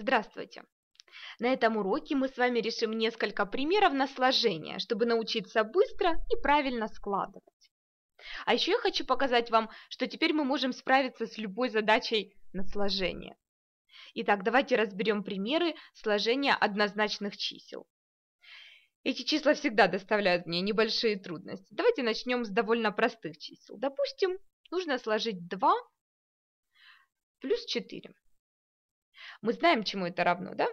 Здравствуйте! На этом уроке мы с вами решим несколько примеров на сложение, чтобы научиться быстро и правильно складывать. А еще я хочу показать вам, что теперь мы можем справиться с любой задачей на сложение. Итак, давайте разберем примеры сложения однозначных чисел. Эти числа всегда доставляют мне небольшие трудности. Давайте начнем с довольно простых чисел. Допустим, нужно сложить 2 плюс 4. Мы знаем, чему это равно, да?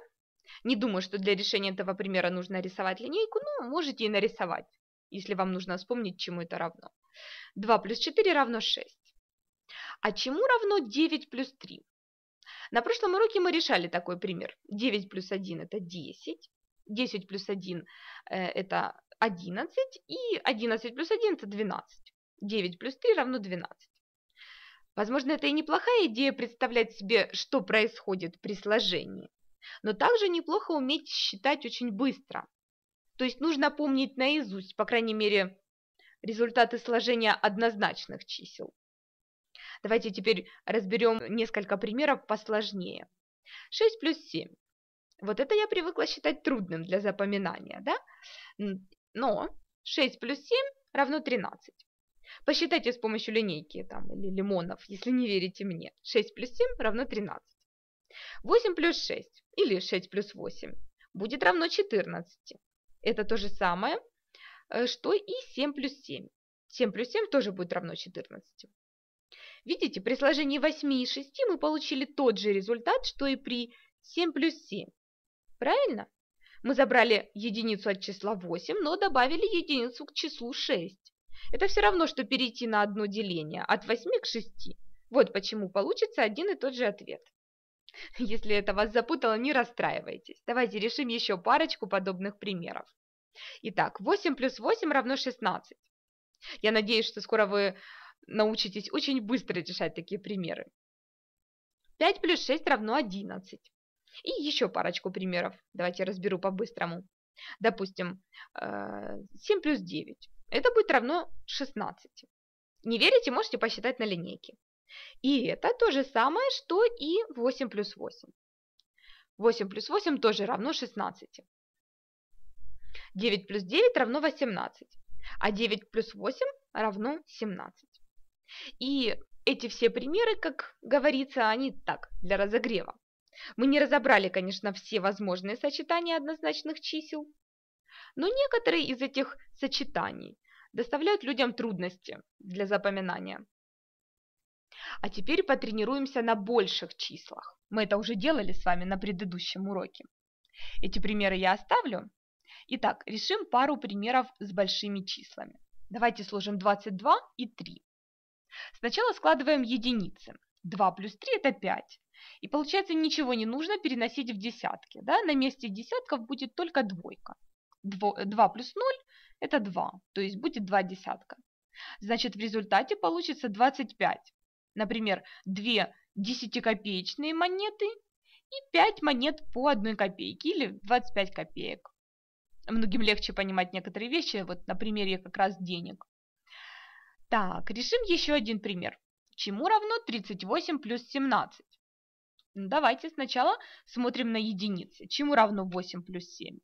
Не думаю, что для решения этого примера нужно рисовать линейку, но можете и нарисовать, если вам нужно вспомнить, чему это равно. 2 плюс 4 равно 6. А чему равно 9 плюс 3? На прошлом уроке мы решали такой пример. 9 плюс 1 – это 10, 10 плюс 1 э, – это 11, и 11 плюс 1 – это 12. 9 плюс 3 равно 12. Возможно, это и неплохая идея представлять себе, что происходит при сложении. Но также неплохо уметь считать очень быстро. То есть нужно помнить наизусть, по крайней мере, результаты сложения однозначных чисел. Давайте теперь разберем несколько примеров посложнее. 6 плюс 7. Вот это я привыкла считать трудным для запоминания, да? Но 6 плюс 7 равно 13. Посчитайте с помощью линейки там, или лимонов, если не верите мне. 6 плюс 7 равно 13. 8 плюс 6 или 6 плюс 8 будет равно 14. Это то же самое, э, что и 7 плюс 7. 7 плюс 7 тоже будет равно 14. Видите, при сложении 8 и 6 мы получили тот же результат, что и при 7 плюс 7. Правильно? Мы забрали единицу от числа 8, но добавили единицу к числу 6. Это все равно, что перейти на одно деление от 8 к 6. Вот почему получится один и тот же ответ. Если это вас запутало, не расстраивайтесь. Давайте решим еще парочку подобных примеров. Итак, 8 плюс 8 равно 16. Я надеюсь, что скоро вы научитесь очень быстро решать такие примеры. 5 плюс 6 равно 11. И еще парочку примеров. Давайте разберу по-быстрому. Допустим, 7 э, плюс 9. Это будет равно 16. Не верите, можете посчитать на линейке. И это то же самое, что и 8 плюс 8. 8 плюс 8 тоже равно 16. 9 плюс 9 равно 18. А 9 плюс 8 равно 17. И эти все примеры, как говорится, они так, для разогрева. Мы не разобрали, конечно, все возможные сочетания однозначных чисел, но некоторые из этих сочетаний доставляют людям трудности для запоминания. А теперь потренируемся на больших числах. Мы это уже делали с вами на предыдущем уроке. Эти примеры я оставлю. Итак, решим пару примеров с большими числами. Давайте сложим 22 и 3. Сначала складываем единицы. 2 плюс 3 это 5. И получается ничего не нужно переносить в десятки. Да? На месте десятков будет только двойка. 2 плюс 0 – это 2, то есть будет 2 десятка. Значит, в результате получится 25. Например, 2 десятикопеечные монеты и 5 монет по 1 копейке или 25 копеек. Многим легче понимать некоторые вещи, вот на примере как раз денег. Так, решим еще один пример. Чему равно 38 плюс 17? Давайте сначала смотрим на единицы. Чему равно 8 плюс 7?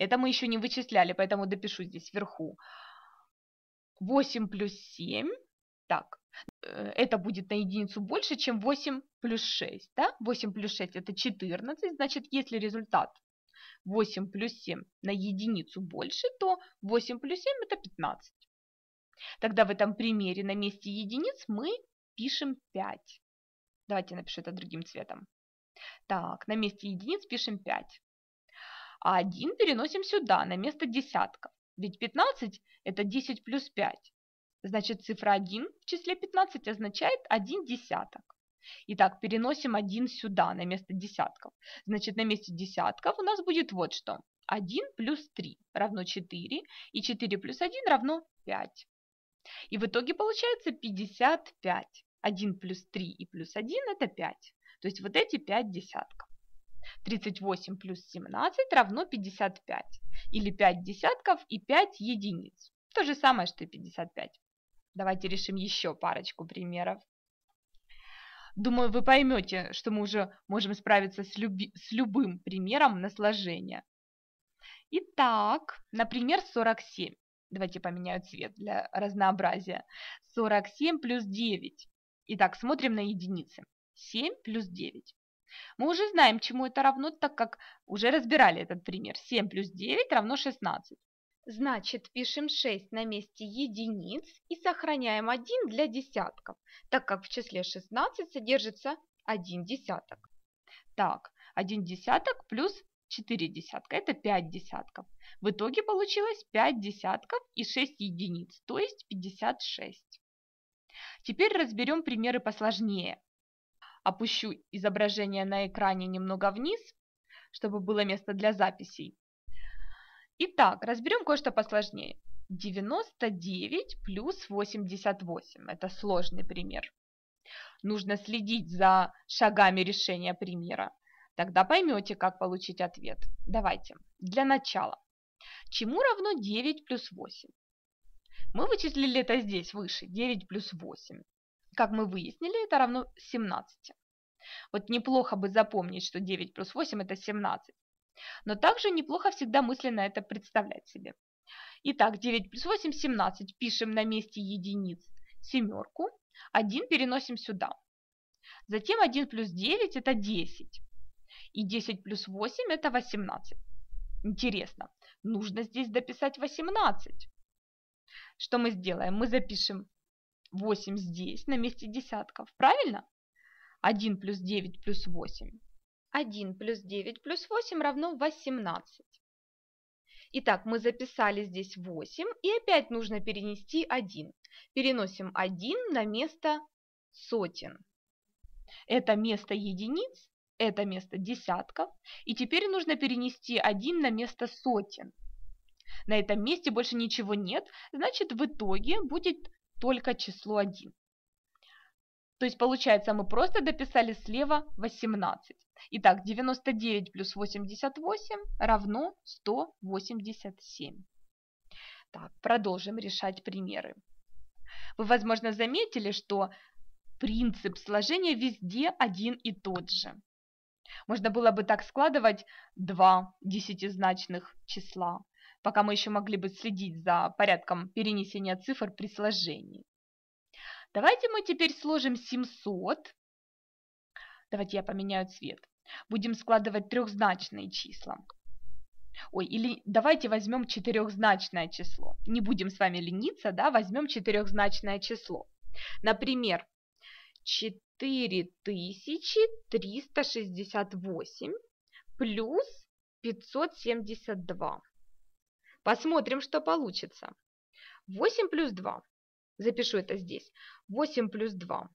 Это мы еще не вычисляли, поэтому допишу здесь вверху. 8 плюс 7. Так, э, это будет на единицу больше, чем 8 плюс 6. Да? 8 плюс 6 это 14. Значит, если результат 8 плюс 7 на единицу больше, то 8 плюс 7 это 15. Тогда в этом примере на месте единиц мы пишем 5. Давайте напишу это другим цветом. Так, на месте единиц пишем 5 а 1 переносим сюда, на место десятка. Ведь 15 – это 10 плюс 5. Значит, цифра 1 в числе 15 означает 1 десяток. Итак, переносим 1 сюда, на место десятков. Значит, на месте десятков у нас будет вот что. 1 плюс 3 равно 4, и 4 плюс 1 равно 5. И в итоге получается 55. 1 плюс 3 и плюс 1 – это 5. То есть вот эти 5 десятков. 38 плюс 17 равно 55. Или 5 десятков и 5 единиц. То же самое, что и 55. Давайте решим еще парочку примеров. Думаю, вы поймете, что мы уже можем справиться с, люби с любым примером на сложение. Итак, например, 47. Давайте поменяю цвет для разнообразия. 47 плюс 9. Итак, смотрим на единицы. 7 плюс 9. Мы уже знаем, чему это равно, так как уже разбирали этот пример. 7 плюс 9 равно 16. Значит, пишем 6 на месте единиц и сохраняем 1 для десятков, так как в числе 16 содержится 1 десяток. Так, 1 десяток плюс 4 десятка – это 5 десятков. В итоге получилось 5 десятков и 6 единиц, то есть 56. Теперь разберем примеры посложнее опущу изображение на экране немного вниз, чтобы было место для записей. Итак, разберем кое-что посложнее. 99 плюс 88. Это сложный пример. Нужно следить за шагами решения примера. Тогда поймете, как получить ответ. Давайте, для начала. Чему равно 9 плюс 8? Мы вычислили это здесь, выше, 9 плюс 8 как мы выяснили, это равно 17. Вот неплохо бы запомнить, что 9 плюс 8 – это 17. Но также неплохо всегда мысленно это представлять себе. Итак, 9 плюс 8 – 17. Пишем на месте единиц семерку. 1 переносим сюда. Затем 1 плюс 9 – это 10. И 10 плюс 8 – это 18. Интересно, нужно здесь дописать 18. Что мы сделаем? Мы запишем 8 здесь, на месте десятков, правильно? 1 плюс 9 плюс 8. 1 плюс 9 плюс 8 равно 18. Итак, мы записали здесь 8 и опять нужно перенести 1. Переносим 1 на место сотен. Это место единиц, это место десятков. И теперь нужно перенести 1 на место сотен. На этом месте больше ничего нет, значит в итоге будет только число 1. То есть получается мы просто дописали слева 18. Итак, 99 плюс 88 равно 187. Так, продолжим решать примеры. Вы, возможно, заметили, что принцип сложения везде один и тот же. Можно было бы так складывать два десятизначных числа, пока мы еще могли бы следить за порядком перенесения цифр при сложении. Давайте мы теперь сложим 700. Давайте я поменяю цвет. Будем складывать трехзначные числа. Ой, или давайте возьмем четырехзначное число. Не будем с вами лениться, да, возьмем четырехзначное число. Например, 4368 плюс 572. Посмотрим, что получится. 8 плюс 2. Запишу это здесь. 8 плюс 2,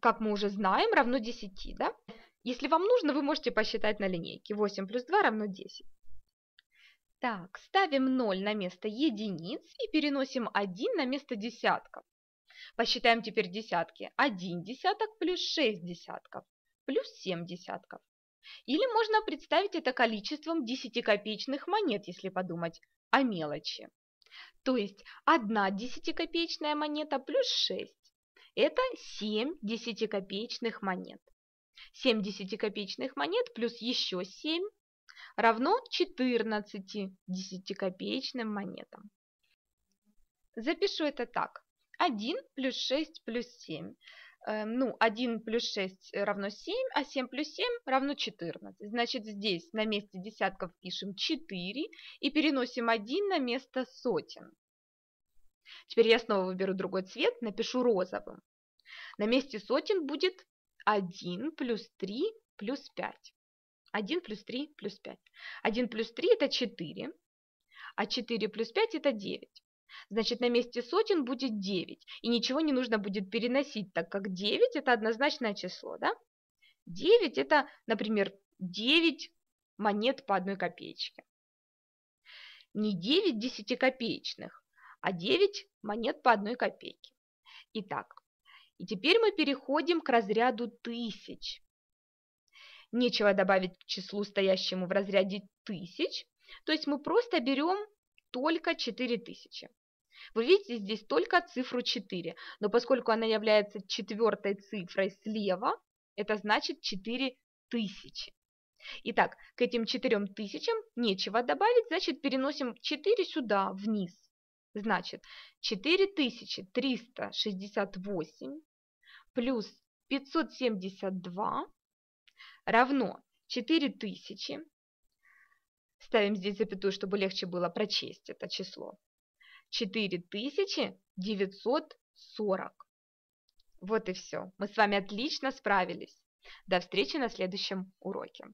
как мы уже знаем, равно 10. Да? Если вам нужно, вы можете посчитать на линейке. 8 плюс 2 равно 10. Так, ставим 0 на место единиц и переносим 1 на место десятков. Посчитаем теперь десятки. 1 десяток плюс 6 десятков плюс 7 десятков. Или можно представить это количеством 10-копеечных монет, если подумать о мелочи. То есть одна 10-копеечная монета плюс 6 – это 7 10-копеечных монет. 7 10-копеечных монет плюс еще 7 равно 14 10-копеечным монетам. Запишу это так. 1 плюс 6 плюс 7 Э, ну, 1 плюс 6 э, равно 7, а 7 плюс 7 равно 14. Значит, здесь на месте десятков пишем 4 и переносим 1 на место сотен. Теперь я снова выберу другой цвет, напишу розовым. На месте сотен будет 1 плюс 3 плюс 5. 1 плюс 3 плюс 5. 1 плюс 3 это 4, а 4 плюс 5 это 9. Значит, на месте сотен будет 9, и ничего не нужно будет переносить, так как 9 – это однозначное число, да? 9 – это, например, 9 монет по одной копеечке. Не 9 десятикопеечных, а 9 монет по одной копейке. Итак, и теперь мы переходим к разряду тысяч. Нечего добавить к числу, стоящему в разряде тысяч, то есть мы просто берем только 4000. Вы видите здесь только цифру 4, но поскольку она является четвертой цифрой слева, это значит 4000. Итак, к этим 4000 нечего добавить, значит переносим 4 сюда, вниз. Значит, 4368 плюс 572 равно 4000. Ставим здесь запятую, чтобы легче было прочесть это число. 4940. Вот и все. Мы с вами отлично справились. До встречи на следующем уроке.